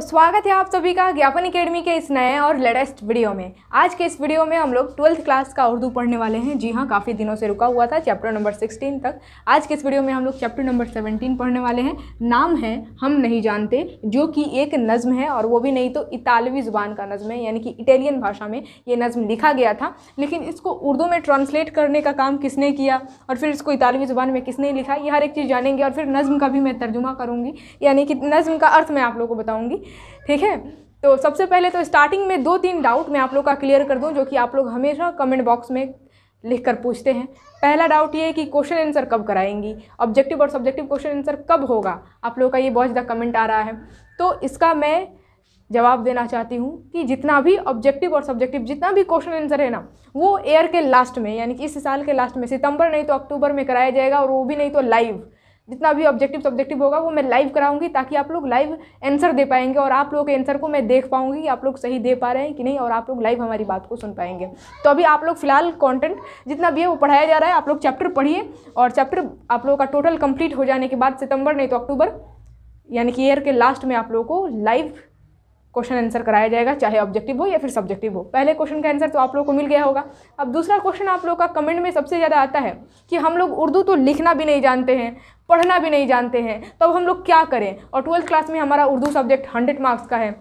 स्वागत है आप सभी का ज्ञापन एकेडमी के इस नए और लेटेस्ट वीडियो में आज के इस वीडियो में हम लोग ट्वेल्थ क्लास का उर्दू पढ़ने वाले हैं जी हाँ काफ़ी दिनों से रुका हुआ था चैप्टर नंबर सिक्सटीन तक आज के इस वीडियो में हम लोग चैप्टर नंबर सेवनटीन पढ़ने वाले हैं नाम है हम नहीं जानते जो कि एक नज़म है और वो भी नहीं तो इतालवी ज़ुबान का नज़म है यानी कि इटेलियन भाषा में ये नज़म लिखा गया था लेकिन इसको उर्दू में ट्रांसलेट करने का काम किसने किया और फिर इसको इतालवी ज़ुबान में किसने लिखा ये हर एक चीज़ जानेंगे और फिर नज़म का भी मैं तर्जुमा करूँगी यानी कि नज़म का अर्थ मैं आप लोगों को बताऊँगी ठीक है तो सबसे पहले तो स्टार्टिंग में दो तीन डाउट मैं आप लोग का क्लियर कर दूँ जो कि आप लोग हमेशा कमेंट बॉक्स में लिख कर पूछते हैं पहला डाउट ये है कि क्वेश्चन आंसर कब कराएंगी ऑब्जेक्टिव और सब्जेक्टिव क्वेश्चन आंसर कब होगा आप लोगों का ये बहुत ज़्यादा कमेंट आ रहा है तो इसका मैं जवाब देना चाहती हूँ कि जितना भी ऑब्जेक्टिव और सब्जेक्टिव जितना भी क्वेश्चन आंसर है ना वो ईयर के लास्ट में यानी कि इस साल के लास्ट में सितंबर नहीं तो अक्टूबर में कराया जाएगा और वो भी नहीं तो लाइव जितना भी ऑब्जेक्टिव सब्जेक्टिव होगा वो मैं लाइव कराऊंगी ताकि आप लोग लाइव आंसर दे पाएंगे और आप लोगों के आंसर को मैं देख पाऊंगी कि आप लोग सही दे पा रहे हैं कि नहीं और आप लोग लाइव हमारी बात को सुन पाएंगे तो अभी आप लोग फिलहाल कॉन्टेंट जितना भी है वो पढ़ाया जा रहा है आप लोग चैप्टर पढ़िए और चैप्टर आप लोगों का टोटल कंप्लीट हो जाने के बाद सितंबर नहीं तो अक्टूबर यानी कि ईयर के लास्ट में आप लोगों को लाइव क्वेश्चन आंसर कराया जाएगा चाहे ऑब्जेक्टिव हो या फिर सब्जेक्टिव हो पहले क्वेश्चन का आंसर तो आप लोग को मिल गया होगा अब दूसरा क्वेश्चन आप लोग का कमेंट में सबसे ज़्यादा आता है कि हम लोग उर्दू तो लिखना भी नहीं जानते हैं पढ़ना भी नहीं जानते हैं तब अब हम लोग क्या करें और ट्वेल्थ क्लास में हमारा उर्दू सब्जेक्ट हंड्रेड मार्क्स का है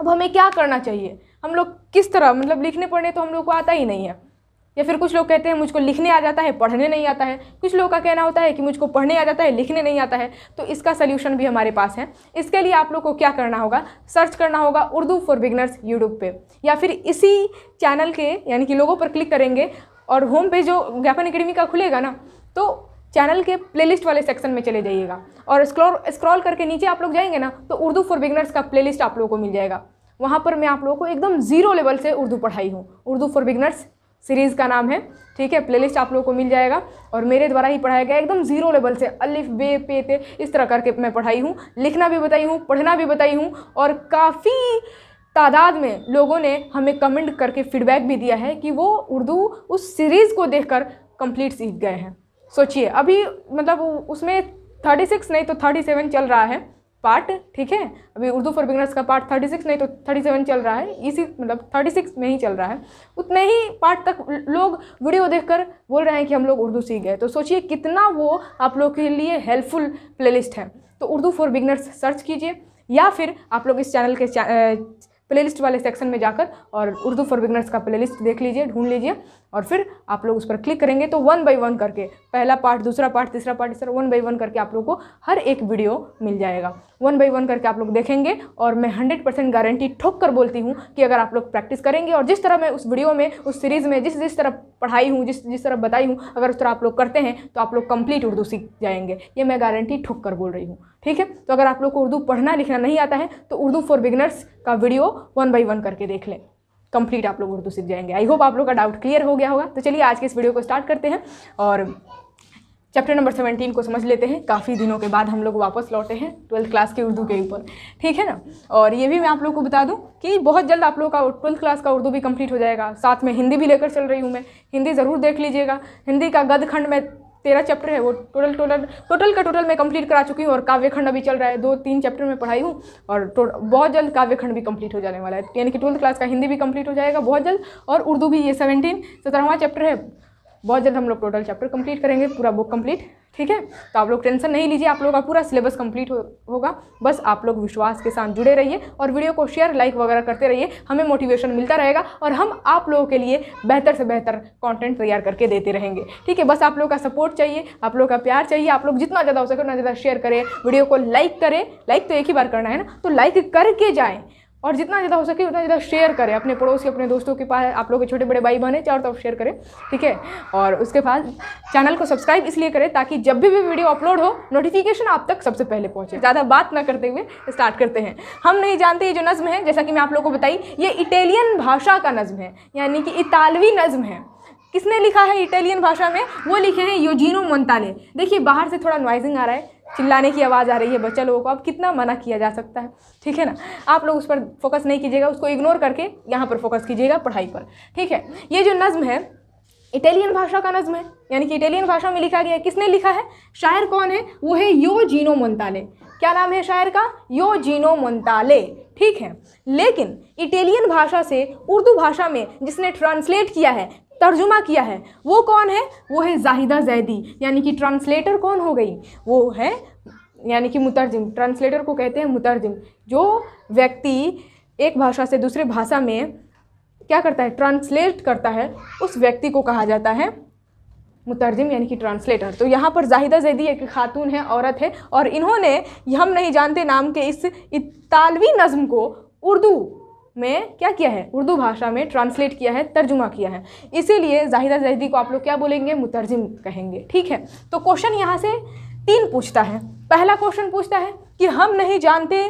अब हमें क्या करना चाहिए हम लोग किस तरह मतलब लिखने पढ़ने तो हम लोग को आता ही नहीं है या फिर कुछ लोग कहते हैं मुझको लिखने आ जाता है पढ़ने नहीं आता है कुछ लोगों का कहना होता है कि मुझको पढ़ने आ जाता है लिखने नहीं आता है तो इसका सोल्यूशन भी हमारे पास है इसके लिए आप लोग को क्या करना होगा सर्च करना होगा उर्दू फॉर बिगनर्स यूट्यूब पे या फिर इसी चैनल के यानी कि लोगों पर क्लिक करेंगे और होम पे जो ज्ञापन अकेडमी का खुलेगा ना तो चैनल के प्लेलिस्ट वाले सेक्शन में चले जाइएगा और स्क्रॉल स्क्रॉल करके नीचे आप लोग जाएंगे ना तो उर्दू फॉर बिगनर्स का प्लेलिस्ट आप लोगों को मिल जाएगा वहाँ पर मैं आप लोगों को एकदम ज़ीरो लेवल से उर्दू पढ़ाई हूँ उर्दू फॉर बिगनर्स सीरीज़ का नाम है ठीक है प्लेलिस्ट आप लोगों को मिल जाएगा और मेरे द्वारा ही पढ़ाया गया एकदम जीरो लेवल से अलिफ बे पे ते इस तरह करके मैं पढ़ाई हूँ लिखना भी बताई हूँ पढ़ना भी बताई हूँ और काफ़ी तादाद में लोगों ने हमें कमेंट करके फीडबैक भी दिया है कि वो उर्दू उस सीरीज़ को कर कम्प्लीट सीख गए हैं सोचिए अभी मतलब उसमें थर्टी सिक्स नहीं तो थर्टी सेवन चल रहा है पार्ट ठीक है अभी उर्दू फॉर बिगनर्स का पार्ट थर्टी सिक्स नहीं तो थर्टी सेवन चल रहा है इसी मतलब थर्टी सिक्स में ही चल रहा है उतने ही पार्ट तक लोग वीडियो देखकर बोल रहे हैं कि हम लोग उर्दू सीख गए तो सोचिए कितना वो आप लोग के लिए हेल्पफुल प्लेलिस्ट है तो उर्दू फॉर बिगनर्स सर्च कीजिए या फिर आप लोग इस चैनल के लिस्ट वाले सेक्शन में जाकर और उर्दू फॉर बिगनर्स का लिस्ट देख लीजिए ढूंढ लीजिए और फिर आप लोग उस पर क्लिक करेंगे तो वन बाई वन करके पहला पार्ट दूसरा पार्ट तीसरा पार्ट तीसरा वन बाई वन करके आप लोग को हर एक वीडियो मिल जाएगा वन बाई वन करके आप लोग देखेंगे और मैं हंड्रेड परसेंट गारंटी ठोक कर बोलती हूँ कि अगर आप लोग प्रैक्टिस करेंगे और जिस तरह मैं उस वीडियो में उस सीरीज़ में जिस जिस तरह पढ़ाई हूँ जिस जिस तरह बताई हूँ अगर उस तरह आप लोग करते हैं तो आप लोग कंप्लीट उर्दू सीख जाएंगे ये मैं गारंटी ठोक कर बोल रही हूँ ठीक है तो अगर आप लोग को उर्दू पढ़ना लिखना नहीं आता है तो उर्दू फॉर बिगनर्स का वीडियो वन बाई वन करके देख लें कंप्लीट आप लोग उर्दू सीख जाएंगे आई होप आप लोग का डाउट क्लियर हो गया होगा तो चलिए आज के इस वीडियो को स्टार्ट करते हैं और चैप्टर नंबर सेवेंटीन को समझ लेते हैं काफ़ी दिनों के बाद हम लोग वापस लौटे हैं ट्वेल्थ क्लास के उर्दू के ऊपर ठीक है ना और ये भी मैं आप लोग को बता दूं कि बहुत जल्द आप लोगों का ट्वेल्थ क्लास का उर्दू भी कंप्लीट हो जाएगा साथ में हिंदी भी लेकर चल रही हूँ मैं हिंदी ज़रूर देख लीजिएगा हिंदी का गद खंड में तेरह चैप्टर है वो टोटल टोटल टोटल का टोटल मैं कंप्लीट करा चुकी हूँ और काव्य खंड अभी चल रहा है दो तीन चैप्टर में पढ़ाई हूँ और तो, बहुत जल्द काव्य खंड भी कंप्लीट हो जाने वाला है यानी कि ट्वेल्थ क्लास का हिंदी भी कंप्लीट हो जाएगा बहुत जल्द और उर्दू भी ये सेवेंटीन सत्रहवा चैप्टर है बहुत जल्द हम लोग टोटल चैप्टर कंप्लीट करेंगे पूरा बुक कंप्लीट ठीक है तो आप लोग टेंशन नहीं लीजिए आप लोगों का पूरा सिलेबस कंप्लीट हो, होगा बस आप लोग विश्वास के साथ जुड़े रहिए और वीडियो को शेयर लाइक वगैरह करते रहिए हमें मोटिवेशन मिलता रहेगा और हम आप लोगों के लिए बेहतर से बेहतर कंटेंट तैयार करके देते रहेंगे ठीक है बस आप लोगों का सपोर्ट चाहिए आप लोगों का प्यार चाहिए आप लोग जितना ज़्यादा हो सके उतना ज़्यादा शेयर करें वीडियो को लाइक करें लाइक तो एक ही बार करना है ना तो लाइक करके जाएँ और जितना ज़्यादा हो सके उतना ज़्यादा शेयर करें अपने पड़ोसी अपने दोस्तों के पास आप लोग के छोटे बड़े भाई बहन हैं चारों तरफ शेयर करें ठीक है और उसके बाद चैनल को सब्सक्राइब इसलिए करें ताकि जब भी भी वीडियो अपलोड हो नोटिफिकेशन आप तक सबसे पहले पहुँचे ज़्यादा बात ना करते हुए स्टार्ट करते हैं हम नहीं जानते ये जो नज़म है जैसा कि मैं आप लोग को बताई ये इटेलियन भाषा का नज़म है यानी कि इतालवी नज़म है किसने लिखा है इटालियन भाषा में वो लिखे हैं यूजीनो मोन्ताले देखिए बाहर से थोड़ा नॉइजिंग आ रहा है चिल्लाने की आवाज़ आ रही है बच्चा लोगों को अब कितना मना किया जा सकता है ठीक है ना आप लोग उस पर फोकस नहीं कीजिएगा उसको इग्नोर करके यहाँ पर फोकस कीजिएगा पढ़ाई पर ठीक है ये जो नज़म है इटालियन भाषा का नज्म है यानी कि इटालियन भाषा में लिखा गया है किसने लिखा है शायर कौन है वो है यो जीनो मोन्ताले क्या नाम है शायर का यो जीनो मोन्ताले ठीक है लेकिन इटालियन भाषा से उर्दू भाषा में जिसने ट्रांसलेट किया है तर्जुमा किया है वो कौन है वो है जाहिदा जैदी यानी कि ट्रांसलेटर कौन हो गई वो है यानी कि मुतरजिम ट्रांसलेटर को कहते हैं मुतरजिम जो व्यक्ति एक भाषा से दूसरे भाषा में क्या करता है ट्रांसलेट करता है उस व्यक्ति को कहा जाता है मुतरजिम यानी कि ट्रांसलेटर तो यहाँ पर जाहिदा जैदी एक खातून है औरत है और इन्होंने हम नहीं जानते नाम के इस इतालवी नज़म को उर्दू में क्या किया है उर्दू भाषा में ट्रांसलेट किया है तर्जुमा किया है इसीलिए जाहिदा जहदी को आप लोग क्या बोलेंगे मुतरजिम कहेंगे ठीक है तो क्वेश्चन यहाँ से तीन पूछता है पहला क्वेश्चन पूछता है कि हम नहीं जानते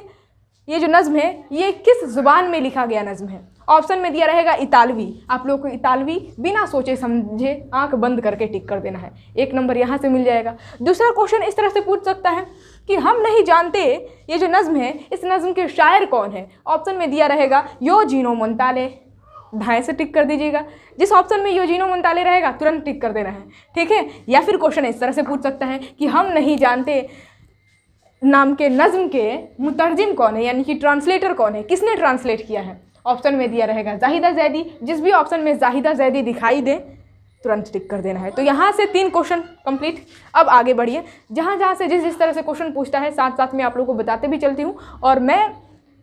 ये जो नज़म है ये किस ज़ुबान में लिखा गया नज़म है ऑप्शन में दिया रहेगा इतालवी आप लोगों को इतालवी बिना सोचे समझे आंख बंद करके टिक कर देना है एक नंबर यहाँ से मिल जाएगा दूसरा क्वेश्चन इस तरह से पूछ सकता है कि हम नहीं जानते ये जो नज़म है इस नज़म के शायर कौन है ऑप्शन में दिया रहेगा यो जीनो मंताले धाएँ से टिक कर दीजिएगा जिस ऑप्शन में योजिनो मंताले रहेगा तुरंत टिक कर देना है ठीक है या फिर क्वेश्चन इस तरह से पूछ सकता है कि हम नहीं जानते नाम के नज़म के मुतरजिम कौन है यानी कि ट्रांसलेटर कौन है किसने ट्रांसलेट किया है ऑप्शन में दिया रहेगा जाहिदा जैदी जिस भी ऑप्शन में जाहिदा जैदी दिखाई दे तुरंत टिक कर देना है तो यहाँ से तीन क्वेश्चन कंप्लीट अब आगे बढ़िए जहाँ जहाँ से जिस जिस तरह से क्वेश्चन पूछता है साथ साथ में आप लोगों को बताते भी चलती हूँ और मैं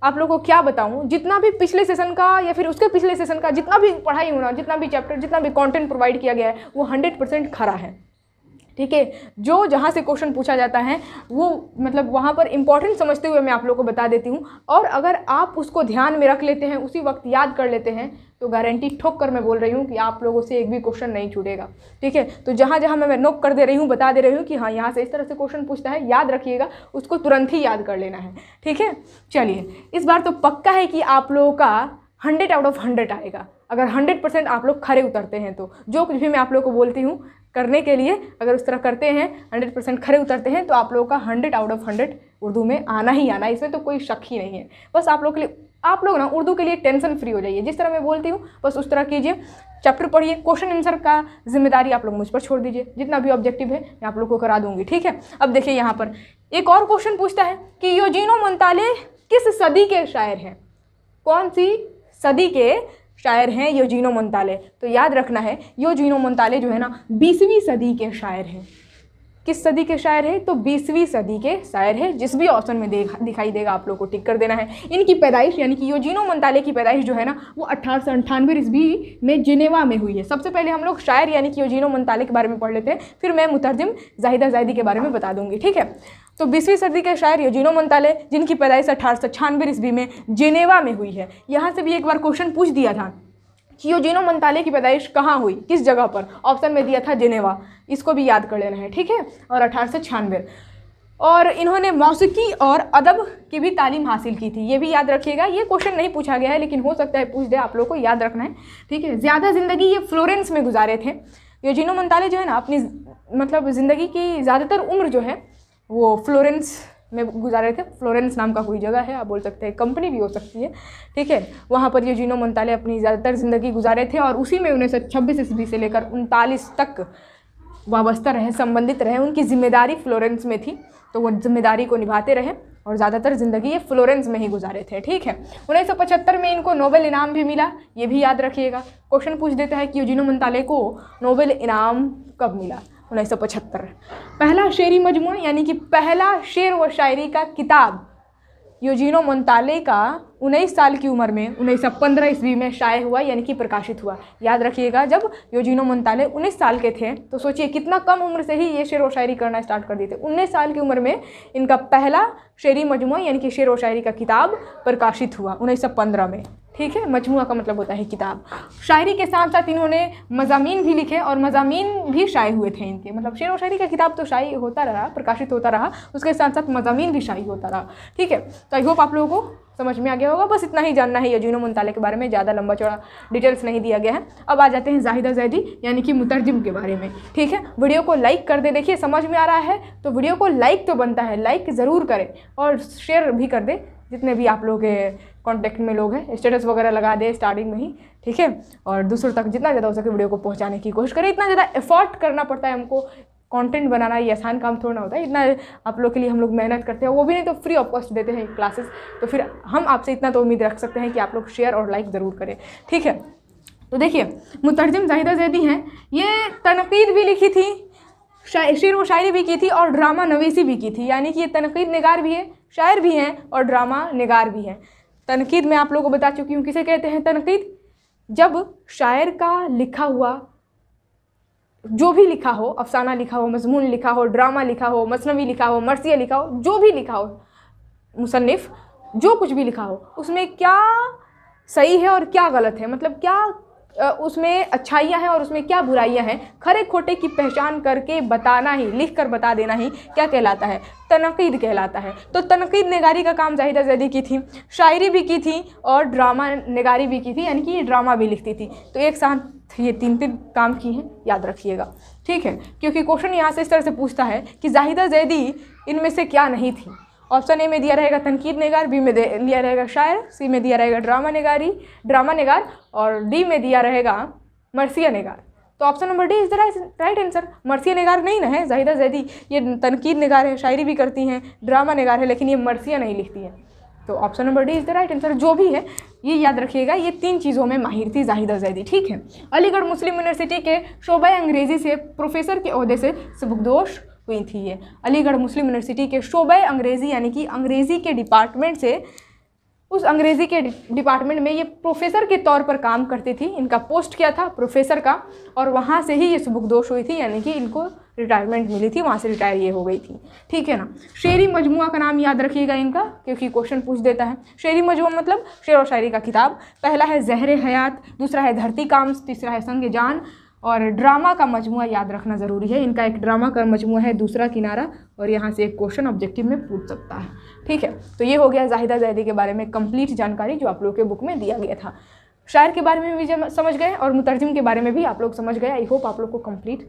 आप लोगों को क्या बताऊँ जितना भी पिछले सेशन का या फिर उसके पिछले सेशन का जितना भी पढ़ाई होना जितना भी चैप्टर जितना भी कॉन्टेंट प्रोवाइड किया गया है वो हंड्रेड परसेंट खरा है ठीक है जो जहाँ से क्वेश्चन पूछा जाता है वो मतलब वहाँ पर इंपॉर्टेंट समझते हुए मैं आप लोग को बता देती हूँ और अगर आप उसको ध्यान में रख लेते हैं उसी वक्त याद कर लेते हैं तो गारंटी ठोक कर मैं बोल रही हूँ कि आप लोगों से एक भी क्वेश्चन नहीं छूटेगा ठीक है तो जहाँ जहाँ मैं, मैं नोक कर दे रही हूँ बता दे रही हूँ कि हाँ यहाँ से इस तरह से क्वेश्चन पूछता है याद रखिएगा उसको तुरंत ही याद कर लेना है ठीक है चलिए इस बार तो पक्का है कि आप लोगों का हंड्रेड आउट ऑफ हंड्रेड आएगा अगर हंड्रेड परसेंट आप लोग खड़े उतरते हैं तो जो कुछ भी मैं आप लोग को बोलती हूँ करने के लिए अगर उस तरह करते हैं हंड्रेड परसेंट खड़े उतरते हैं तो आप लोगों का hundred out of hundred Urdu में आना ही आना इसमें तो कोई शक ही नहीं है बस आप लोग के लिए आप लोग ना उर्दू के लिए टेंशन फ्री हो जाइए जिस तरह मैं बोलती हूँ बस उस तरह कीजिए चैप्टर पढ़िए क्वेश्चन आंसर का जिम्मेदारी आप लोग मुझ पर छोड़ दीजिए जितना भी ऑब्जेक्टिव है मैं आप लोग को करा दूंगी ठीक है अब देखिए यहाँ पर एक और क्वेश्चन पूछता है कि योजिनो मंताले किस सदी के शायर हैं कौन सी सदी के शायर हैं योजीनो मंताले तो याद रखना है योजीनो मंताले जो है ना बीसवीं सदी के शायर हैं किस सदी के शायर है तो बीसवीं सदी के शायर है जिस भी ऑप्शन में देख दिखाई देगा आप लोग को टिक कर देना है इनकी पैदाइश यानी कि योजीनो मंताले की पैदाइश जो है ना वो अट्ठारह सौ अंठानवे ईस्वी में जिनेवा में हुई है सबसे पहले हम लोग शायर यानी कि योजीनो मंताले के बारे में पढ़ लेते हैं फिर मैं मुतरजिम जाहिदा जाहिदी के बारे में बता दूंगी ठीक है तो बीसवीं सदी के शायर योजिनो मंताले जिनकी पैदाइश अठारह सौ छानवे ईस्वी में जेनेवा में हुई है यहाँ से भी एक बार क्वेश्चन पूछ दिया था कि योजिनो मंताले की पैदाइश कहाँ हुई किस जगह पर ऑप्शन में दिया था जेनेवा इसको भी याद कर लेना है ठीक है और अठारह सौ छियानवे और इन्होंने मौसीकी और अदब की भी तालीम हासिल की थी ये भी याद रखिएगा ये क्वेश्चन नहीं पूछा गया है लेकिन हो सकता है पूछ दे आप लोग को याद रखना है ठीक है ज़्यादा ज़िंदगी ये फ्लोरेंस में गुजारे थे योजिनो मंताले जो है ना अपनी मतलब ज़िंदगी की ज़्यादातर उम्र जो है वो फ्लोरेंस में गुजारे थे फ्लोरेंस नाम का कोई जगह है आप बोल सकते हैं कंपनी भी हो सकती है ठीक है वहाँ पर ये जीनो मंताले अपनी ज़्यादातर ज़िंदगी गुजारे थे और उसी में उन्नीस सौ छब्बीस ईस्वी से लेकर उनतालीस तक वाबस्ता रहे संबंधित रहे उनकी जिम्मेदारी फ्लोरेंस में थी तो वो जिम्मेदारी को निभाते रहे और ज़्यादातर ज़िंदगी ये फ्लोरेंस में ही गुजारे थे ठीक है उन्नीस में इनको नोबेल इनाम भी मिला ये भी याद रखिएगा क्वेश्चन पूछ देता है कि यूजिनो मंत्रालय को नोबेल इनाम कब मिला उन्नीस पहला शेरी मजमू यानी कि पहला शेर व शायरी का किताब योजिनो मंताले का उन्नीस साल की उम्र में उन्नीस सौ पंद्रह ईस्वी में शाये हुआ यानी कि प्रकाशित हुआ याद रखिएगा जब योजिनो मंताले उन्नीस साल के थे तो सोचिए कितना कम उम्र से ही ये शेर व शायरी करना स्टार्ट कर दिए थे उन्नीस साल की उम्र में इनका पहला शेरी मजमु यानी कि शेर व शायरी का किताब प्रकाशित हुआ उन्नीस सौ पंद्रह में ठीक है मजमुआ का मतलब होता है किताब शायरी के साथ साथ इन्होंने मजामी भी लिखे और मजामी भी शाये हुए थे इनके मतलब शेर व शायरी का किताब तो शाई होता रहा प्रकाशित होता रहा उसके साथ साथ मजामी भी शाही होता रहा ठीक है तो आई होप आप लोगों को समझ में आ गया होगा बस इतना ही जानना है यजुनो मुंताले के बारे में ज़्यादा लंबा चौड़ा डिटेल्स नहीं दिया गया है अब आ जाते हैं जाहिदा जैदी यानी कि मुतरजिम के बारे में ठीक है वीडियो को लाइक कर दे देखिए समझ में आ रहा है तो वीडियो को लाइक तो बनता है लाइक ज़रूर करें और शेयर भी कर दें जितने भी आप लोग के में लोग हैं स्टेटस वगैरह लगा दें स्टार्टिंग में ही ठीक है और दूसरों तक जितना ज़्यादा हो सके वीडियो को पहुंचाने की कोशिश करें इतना ज़्यादा एफर्ट करना पड़ता है हमको कंटेंट बनाना ये आसान काम थोड़ा ना होता है इतना आप लोग के लिए हम लोग मेहनत करते हैं वो भी नहीं तो फ्री ऑफ कॉस्ट देते हैं क्लासेस तो फिर हम आपसे इतना तो उम्मीद रख सकते हैं कि आप लोग शेयर और लाइक ज़रूर करें ठीक है तो देखिए मुतरजम जाहिदा जैदी हैं ये तनकीद भी लिखी थी शेर व शायरी भी की थी और ड्रामा नवीसी भी की थी यानी कि ये तनकीद नगार भी है शायर भी हैं और ड्रामा नगार भी हैं तनकीद मैं आप लोगों को बता चुकी हूँ किसे कहते हैं तनकीद जब शायर का लिखा हुआ जो भी लिखा हो अफसाना लिखा हो मजमून लिखा हो ड्रामा लिखा हो मसनवी लिखा हो मरसिया लिखा हो जो भी लिखा हो मुसनफ़ जो कुछ भी लिखा हो उसमें क्या सही है और क्या गलत है मतलब क्या उसमें अच्छाइयाँ हैं और उसमें क्या बुराइयाँ हैं खरे खोटे की पहचान करके बताना ही लिख कर बता देना ही क्या कहलाता है तनकीद कहलाता है तो तनकीद नगारी का काम जाहिदा जैदी की थी शायरी भी की थी और ड्रामा नगारी भी की थी यानी कि ये ड्रामा भी लिखती थी तो एक साथ ये तीन तीन काम की हैं याद रखिएगा ठीक है क्योंकि क्वेश्चन यहाँ से इस तरह से पूछता है कि जाहिदा जैदी इनमें से क्या नहीं थी ऑप्शन ए में दिया रहेगा तनकीद नगार बी में दिया रहेगा शायर सी में दिया रहेगा ड्रामा नगारी ड्रामा नगार और डी में दिया रहेगा मरसिया नगार तो option number D is the right answer मरसिया नगार नहीं ना है जाहिदा जैदी ये तनकीद नगार है शायरी भी करती हैं ड्रामा नगार है लेकिन ये मरसिया नहीं लिखती है तो option number D is the right answer जो भी है ये याद रखिएगा ये तीन चीज़ों में माहिर थी जाहिदा जैदी ठीक है अलीगढ़ मुस्लिम यूनिवर्सिटी के शोबा अंग्रेज़ी से प्रोफेसर के अहदे से सबकदोश हुई थी ये अलीगढ़ मुस्लिम यूनिवर्सिटी के शोबे अंग्रेज़ी यानी कि अंग्रेज़ी के डिपार्टमेंट से उस अंग्रेज़ी के डिपार्टमेंट में ये प्रोफेसर के तौर पर काम करती थी इनका पोस्ट किया था प्रोफेसर का और वहाँ से ही ये सुबुकदोष हुई थी यानी कि इनको रिटायरमेंट मिली थी वहाँ से रिटायर ये हो गई थी ठीक है ना शेरी मजमुआ का नाम याद रखिएगा इनका क्योंकि क्वेश्चन पूछ देता है शेरी मजमुआ मतलब शेर व शायरी का किताब पहला है जहर हयात दूसरा है धरती काम तीसरा है संग जान और ड्रामा का मजमू याद रखना ज़रूरी है इनका एक ड्रामा का मजमू है दूसरा किनारा और यहाँ से एक क्वेश्चन ऑब्जेक्टिव में पूछ सकता है ठीक है तो ये हो गया जाहिदा जैदी के बारे में कंप्लीट जानकारी जो आप लोग के बुक में दिया गया था शायर के बारे में भी जब समझ गए और मुतरजम के बारे में भी आप लोग समझ गए आई होप आप लोग को कम्प्लीट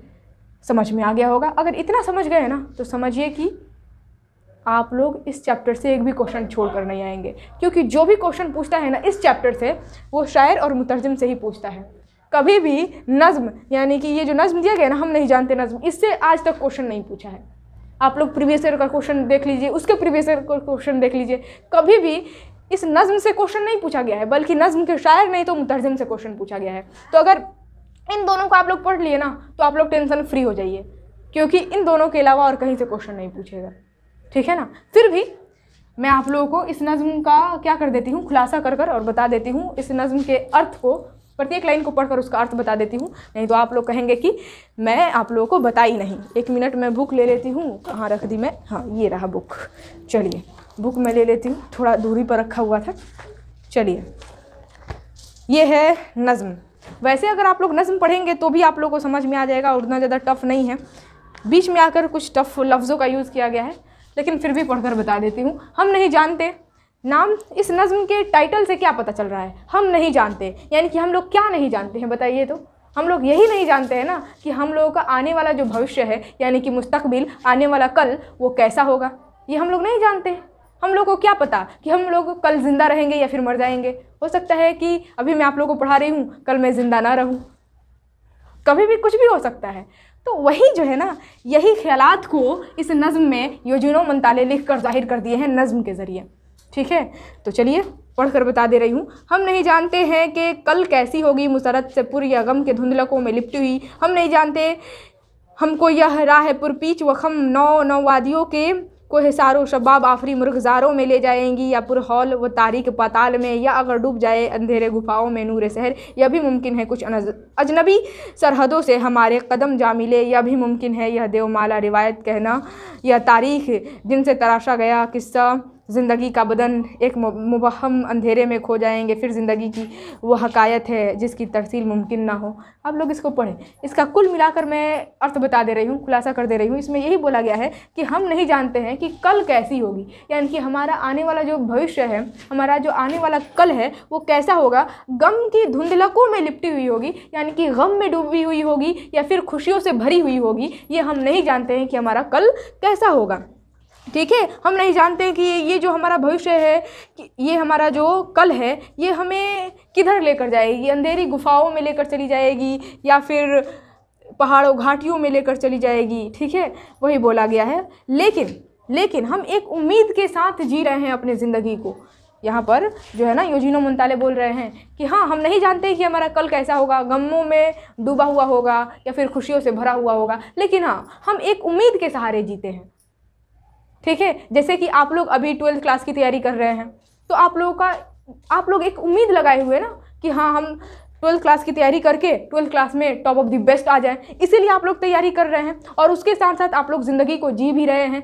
समझ में आ गया होगा अगर इतना समझ गए ना तो समझिए कि आप लोग इस चैप्टर से एक भी क्वेश्चन छोड़ कर नहीं आएंगे क्योंकि जो भी क्वेश्चन पूछता है ना इस चैप्टर से वो शायर और मुतरजम से ही पूछता है कभी भी नज़म यानी कि ये जो नज्म दिया गया ना हम नहीं जानते नज्म इससे आज तक क्वेश्चन नहीं पूछा है आप लोग प्रीवियस ईयर का क्वेश्चन देख लीजिए उसके प्रीवियस ईयर का क्वेश्चन देख लीजिए कभी भी इस नज्म से क्वेश्चन नहीं पूछा गया है बल्कि नज्म के शायर नहीं तो मुतरजम से क्वेश्चन पूछा गया है तो अगर इन दोनों को आप लोग पढ़ लिए ना तो आप लोग टेंशन फ्री हो जाइए क्योंकि इन दोनों के अलावा और कहीं से क्वेश्चन नहीं पूछेगा ठीक है ना फिर भी मैं आप लोगों को इस नज़म का क्या कर देती हूँ खुलासा कर कर और बता देती हूँ इस नज़म के अर्थ को प्रत्येक लाइन को पढ़कर उसका अर्थ बता देती हूँ नहीं तो आप लोग कहेंगे कि मैं आप लोगों को बताई नहीं एक मिनट मैं बुक ले लेती हूँ कहाँ रख दी मैं हाँ ये रहा बुक चलिए बुक मैं ले लेती हूँ थोड़ा दूरी पर रखा हुआ था चलिए ये है नज़म वैसे अगर आप लोग नज़म पढ़ेंगे तो भी आप लोग को समझ में आ जाएगा और उतना ज़्यादा टफ़ नहीं है बीच में आकर कुछ टफ़ लफ्ज़ों का यूज़ किया गया है लेकिन फिर भी पढ़कर बता देती हूँ हम नहीं जानते नाम इस नज़म के टाइटल से क्या पता चल रहा है हम नहीं जानते यानी कि हम लोग क्या नहीं जानते हैं बताइए तो हम लोग यही नहीं जानते हैं ना कि हम लोगों का आने वाला जो भविष्य है यानी कि मुस्तकबिल आने वाला कल वो कैसा होगा ये हम लोग नहीं जानते हम लोग को क्या पता कि हम लोग कल ज़िंदा रहेंगे या फिर मर जाएंगे हो सकता है कि अभी मैं आप लोगों को पढ़ा रही हूँ कल मैं ज़िंदा ना रहूँ कभी भी कुछ भी हो सकता है तो वही जो है ना यही ख्यालात को इस नज़म में योजनो मंत्रालय लिख कर जाहिर कर दिए हैं नज़म के ज़रिए ठीक है तो चलिए पढ़कर बता दे रही हूँ हम नहीं जानते हैं कि कल कैसी होगी मुसरत से पुर या गम के धुंधलकों में लिपटी हुई हम नहीं जानते हमको यह राह पुरपीच व नौ नौ वादियों के कोहसारों शबाब आफरी मुर्गजारों में ले जाएंगी या पुर हॉल व तारीख पाताल में या अगर डूब जाए अंधेरे गुफाओं में नूर शहर यह भी मुमकिन है कुछ अजनबी सरहदों से हमारे कदम जा मिले यह भी मुमकिन है यह देवमाला रिवायत कहना यह तारीख जिनसे तराशा गया किस्सा ज़िंदगी का बदन एक मुबहम अंधेरे में खो जाएंगे फिर ज़िंदगी की वो हकायत है जिसकी तरसील मुमकिन ना हो आप लोग इसको पढ़ें इसका कुल मिलाकर मैं अर्थ बता दे रही हूँ खुलासा कर दे रही हूँ इसमें यही बोला गया है कि हम नहीं जानते हैं कि कल कैसी होगी यानी कि हमारा आने वाला जो भविष्य है हमारा जो आने वाला कल है वो कैसा होगा गम की धुंधलकों में लिपटी हुई होगी यानी कि गम में डूबी हुई होगी या फिर खुशियों से भरी हुई होगी ये हम नहीं जानते हैं कि हमारा कल कैसा होगा ठीक है हम नहीं जानते कि ये जो हमारा भविष्य है ये हमारा जो कल है ये हमें किधर लेकर जाएगी अंधेरी गुफाओं में लेकर चली जाएगी या फिर पहाड़ों घाटियों में लेकर चली जाएगी ठीक है वही बोला गया है लेकिन लेकिन हम एक उम्मीद के साथ जी रहे हैं अपने ज़िंदगी को यहाँ पर जो है ना योजिनो मुंताले बोल रहे हैं कि हाँ हम नहीं जानते कि हमारा कल कैसा होगा गमों में डूबा हुआ होगा या फिर खुशियों से भरा हुआ होगा लेकिन हाँ हम एक उम्मीद के सहारे जीते हैं ठीक है जैसे कि आप लोग अभी ट्वेल्थ क्लास की तैयारी कर रहे हैं तो आप लोगों का आप लोग एक उम्मीद लगाए हुए ना कि हाँ हम ट्वेल्थ क्लास की तैयारी करके ट्वेल्थ क्लास में टॉप ऑफ द बेस्ट आ जाए इसीलिए आप लोग तैयारी कर रहे हैं और उसके साथ साथ आप लोग ज़िंदगी को जी भी रहे हैं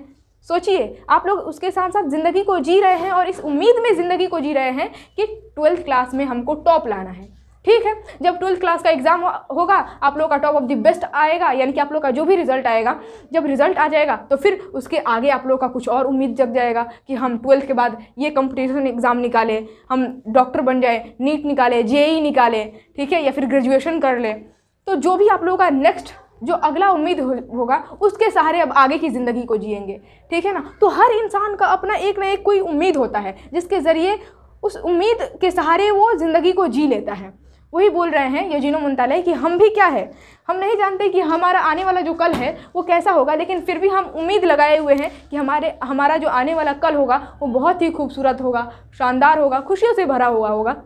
सोचिए आप लोग उसके साथ साथ ज़िंदगी को जी रहे हैं और इस उम्मीद में ज़िंदगी को जी रहे हैं कि ट्वेल्थ क्लास में हमको टॉप लाना है ठीक है जब ट्वेल्थ क्लास का एग्ज़ाम होगा आप लोग का टॉप ऑफ द बेस्ट आएगा यानी कि आप लोग का जो भी रिजल्ट आएगा जब रिजल्ट आ जाएगा तो फिर उसके आगे आप लोग का कुछ और उम्मीद जग जाएगा कि हम ट्वेल्थ के बाद ये कंपटीशन एग्ज़ाम निकालें हम डॉक्टर बन जाए नीट निकालें जे e e निकालें ठीक है या फिर ग्रेजुएशन कर लें तो जो भी आप लोगों का नेक्स्ट जो अगला उम्मीद हो, होगा उसके सहारे अब आगे की ज़िंदगी को जिएंगे ठीक है ना तो हर इंसान का अपना एक ना एक कोई उम्मीद होता है जिसके ज़रिए उस उम्मीद के सहारे वो ज़िंदगी को जी लेता है वही बोल रहे हैं यजीनो मुंतालय कि हम भी क्या है हम नहीं जानते कि हमारा आने वाला जो कल है वो कैसा होगा लेकिन फिर भी हम उम्मीद लगाए हुए हैं कि हमारे हमारा जो आने वाला कल होगा वो बहुत ही खूबसूरत होगा शानदार होगा खुशियों से भरा हुआ होगा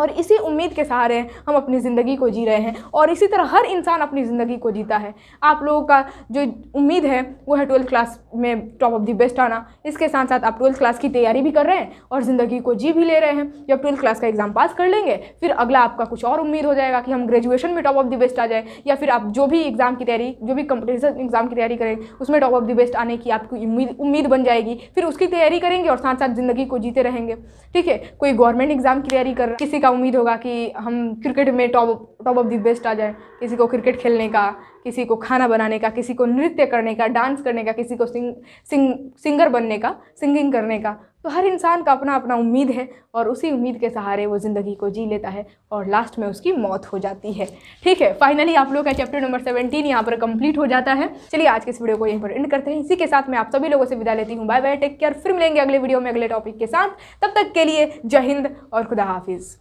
और इसी उम्मीद के सहारे हम अपनी ज़िंदगी को जी रहे हैं और इसी तरह हर इंसान अपनी ज़िंदगी को जीता है आप लोगों का जो उम्मीद है वो है ट्वेल्थ क्लास में टॉप ऑफ द बेस्ट आना इसके साथ साथ आप ट्वेल्थ क्लास की तैयारी भी कर रहे हैं और ज़िंदगी को जी भी ले रहे हैं जब ट्वेल्थ क्लास का एग्ज़ाम पास कर लेंगे फिर अगला आपका कुछ और उम्मीद हो जाएगा कि हम ग्रेजुएशन में टॉप ऑफ द बेस्ट आ जाए या फिर आप जो भी एग्ज़ाम की तैयारी जो भी कंपटीशन एग्ज़ाम की तैयारी करें उसमें टॉप ऑफ द बेस्ट आने की आपकी उम्मीद उम्मीद बन जाएगी फिर उसकी तैयारी करेंगे और साथ साथ ज़िंदगी को जीते रहेंगे ठीक है कोई गवर्नमेंट एग्ज़ाम की तैयारी कर किसी का का उम्मीद होगा कि हम क्रिकेट में top top of the best आ जाए किसी को क्रिकेट खेलने का किसी को खाना बनाने का किसी को नृत्य करने का डांस करने का किसी को सिंग सिंग सिंगर बनने का सिंगिंग करने का तो हर इंसान का अपना अपना उम्मीद है और उसी उम्मीद के सहारे वो ज़िंदगी को जी लेता है और लास्ट में उसकी मौत हो जाती है ठीक है फाइनली आप लोग का चैप्टर नंबर सेवेंटीन यहाँ पर कंप्लीट हो जाता है चलिए आज के इस वीडियो को यहीं पर एंड करते हैं इसी के साथ मैं आप सभी लोगों से विदा लेती हूँ बाय बाय टेक केयर फिर मिलेंगे अगले वीडियो में अगले टॉपिक के साथ तब तक के लिए जय हिंद और खुदा हाफिज़